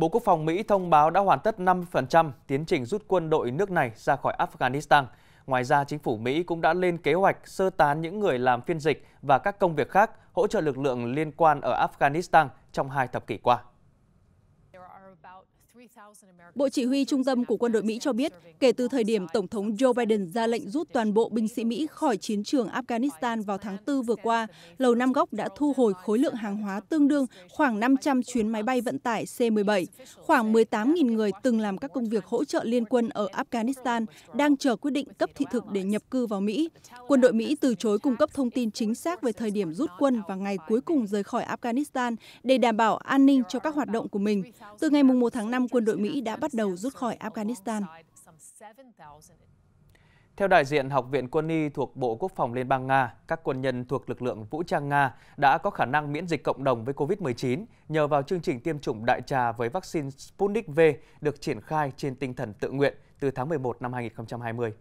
Bộ Quốc phòng Mỹ thông báo đã hoàn tất 5% tiến trình rút quân đội nước này ra khỏi Afghanistan. Ngoài ra, chính phủ Mỹ cũng đã lên kế hoạch sơ tán những người làm phiên dịch và các công việc khác hỗ trợ lực lượng liên quan ở Afghanistan trong hai thập kỷ qua. Bộ Chỉ huy Trung tâm của quân đội Mỹ cho biết, kể từ thời điểm Tổng thống Joe Biden ra lệnh rút toàn bộ binh sĩ Mỹ khỏi chiến trường Afghanistan vào tháng 4 vừa qua, Lầu Năm Góc đã thu hồi khối lượng hàng hóa tương đương khoảng 500 chuyến máy bay vận tải C-17. Khoảng 18.000 người từng làm các công việc hỗ trợ liên quân ở Afghanistan đang chờ quyết định cấp thị thực để nhập cư vào Mỹ. Quân đội Mỹ từ chối cung cấp thông tin chính xác về thời điểm rút quân và ngày cuối cùng rời khỏi Afghanistan để đảm bảo an ninh cho các hoạt động của mình. Từ ngày 1 tháng 5, quân đội Mỹ đã bắt đầu rút khỏi Afghanistan. Theo đại diện Học viện Quân y thuộc Bộ Quốc phòng Liên bang Nga, các quân nhân thuộc lực lượng vũ trang Nga đã có khả năng miễn dịch cộng đồng với COVID-19 nhờ vào chương trình tiêm chủng đại trà với vaccine Sputnik V được triển khai trên tinh thần tự nguyện từ tháng 11 năm 2020.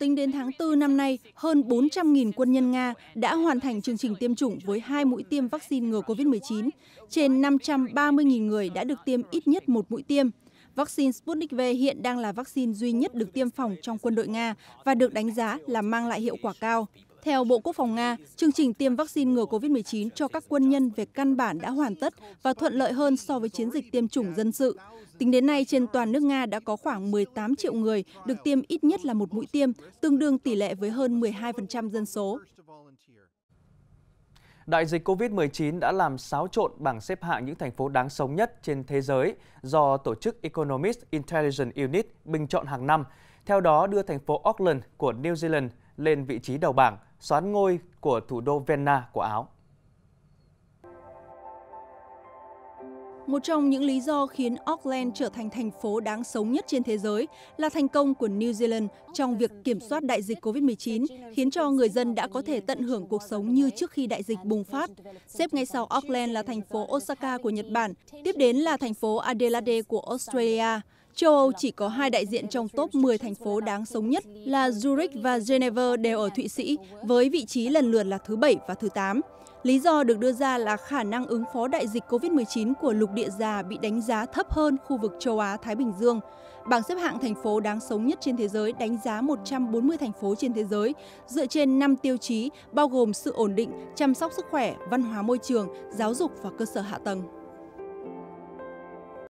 Tính đến tháng 4 năm nay, hơn 400.000 quân nhân Nga đã hoàn thành chương trình tiêm chủng với hai mũi tiêm vaccine ngừa COVID-19. Trên 530.000 người đã được tiêm ít nhất một mũi tiêm. Vaccine Sputnik V hiện đang là vaccine duy nhất được tiêm phòng trong quân đội Nga và được đánh giá là mang lại hiệu quả cao. Theo Bộ Quốc phòng Nga, chương trình tiêm vaccine ngừa COVID-19 cho các quân nhân về căn bản đã hoàn tất và thuận lợi hơn so với chiến dịch tiêm chủng dân sự. Tính đến nay, trên toàn nước Nga đã có khoảng 18 triệu người được tiêm ít nhất là một mũi tiêm, tương đương tỷ lệ với hơn 12% dân số. Đại dịch COVID-19 đã làm xáo trộn bảng xếp hạng những thành phố đáng sống nhất trên thế giới do tổ chức Economist Intelligence Unit bình chọn hàng năm. Theo đó, đưa thành phố Auckland của New Zealand lên vị trí đầu bảng, xoán ngôi của thủ đô Vienna của Áo. Một trong những lý do khiến Auckland trở thành thành phố đáng sống nhất trên thế giới là thành công của New Zealand trong việc kiểm soát đại dịch COVID-19, khiến cho người dân đã có thể tận hưởng cuộc sống như trước khi đại dịch bùng phát. Xếp ngay sau Auckland là thành phố Osaka của Nhật Bản, tiếp đến là thành phố Adelaide của Australia. Châu Âu chỉ có hai đại diện trong top 10 thành phố đáng sống nhất là Zurich và Geneva đều ở Thụy Sĩ với vị trí lần lượt là thứ bảy và thứ 8. Lý do được đưa ra là khả năng ứng phó đại dịch COVID-19 của lục địa già bị đánh giá thấp hơn khu vực châu Á-Thái Bình Dương. Bảng xếp hạng thành phố đáng sống nhất trên thế giới đánh giá 140 thành phố trên thế giới dựa trên 5 tiêu chí bao gồm sự ổn định, chăm sóc sức khỏe, văn hóa môi trường, giáo dục và cơ sở hạ tầng.